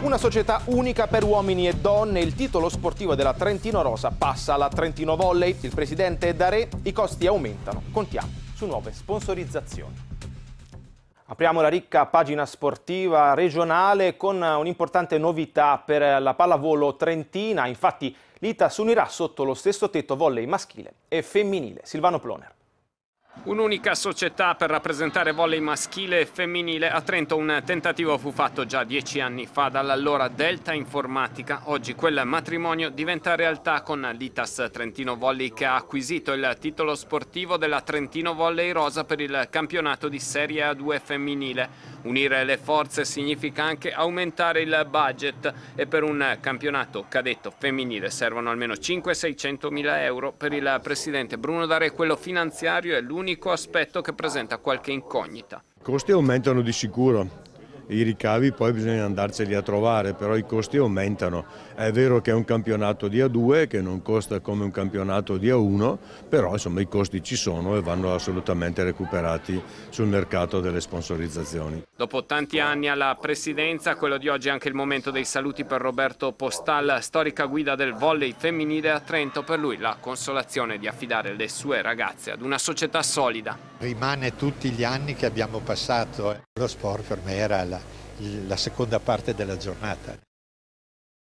Una società unica per uomini e donne, il titolo sportivo della Trentino Rosa passa alla Trentino Volley, il presidente è da re, i costi aumentano, contiamo su nuove sponsorizzazioni. Apriamo la ricca pagina sportiva regionale con un'importante novità per la pallavolo trentina, infatti l'ITA si unirà sotto lo stesso tetto volley maschile e femminile. Silvano Ploner. Un'unica società per rappresentare volley maschile e femminile a Trento, un tentativo fu fatto già dieci anni fa dall'allora Delta Informatica. Oggi quel matrimonio diventa realtà con l'Itas Trentino Volley che ha acquisito il titolo sportivo della Trentino Volley Rosa per il campionato di Serie A2 femminile. Unire le forze significa anche aumentare il budget e per un campionato cadetto femminile servono almeno 5-600 mila euro. Per il presidente Bruno Dare quello finanziario è l'unico l'unico aspetto che presenta qualche incognita. I costi aumentano di sicuro, i ricavi poi bisogna andarceli a trovare, però i costi aumentano. È vero che è un campionato di A2 che non costa come un campionato di A1, però insomma i costi ci sono e vanno assolutamente recuperati sul mercato delle sponsorizzazioni. Dopo tanti anni alla presidenza, quello di oggi è anche il momento dei saluti per Roberto Postal, storica guida del volley femminile a Trento, per lui la consolazione di affidare le sue ragazze ad una società solida. Rimane tutti gli anni che abbiamo passato. Eh. Lo sport per me era la la seconda parte della giornata.